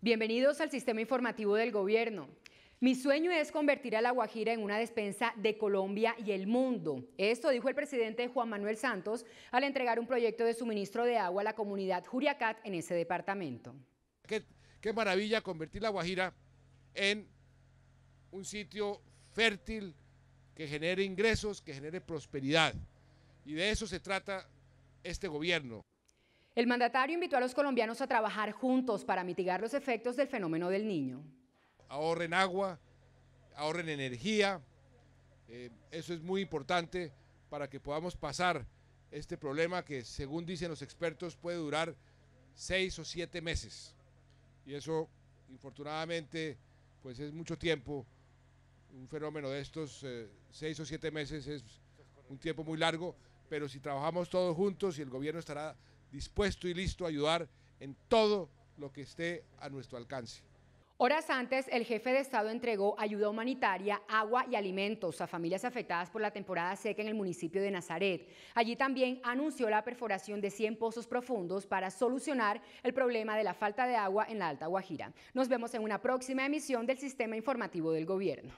Bienvenidos al sistema informativo del gobierno. Mi sueño es convertir a La Guajira en una despensa de Colombia y el mundo. Esto dijo el presidente Juan Manuel Santos al entregar un proyecto de suministro de agua a la comunidad Juriacat en ese departamento. Qué, maravilla convertir La Guajira en un sitio fértil que genere ingresos, que genere prosperidad. Y de eso se trata este gobierno. El mandatario invitó a los colombianos a trabajar juntos para mitigar los efectos del fenómeno del niño. Ahorren agua, ahorren energía, eh, eso es muy importante para que podamos pasar este problema que según dicen los expertos puede durar seis o siete meses. Y eso, infortunadamente, pues es mucho tiempo. Un fenómeno de estos eh, seis o siete meses es un tiempo muy largo, pero si trabajamos todos juntos y el gobierno estará dispuesto y listo a ayudar en todo lo que esté a nuestro alcance. Horas antes, el jefe de Estado entregó ayuda humanitaria, agua y alimentos a familias afectadas por la temporada seca en el municipio de Nazaret. Allí también anunció la perforación de 100 pozos profundos para solucionar el problema de la falta de agua en la Alta Guajira. Nos vemos en una próxima emisión del Sistema Informativo del Gobierno.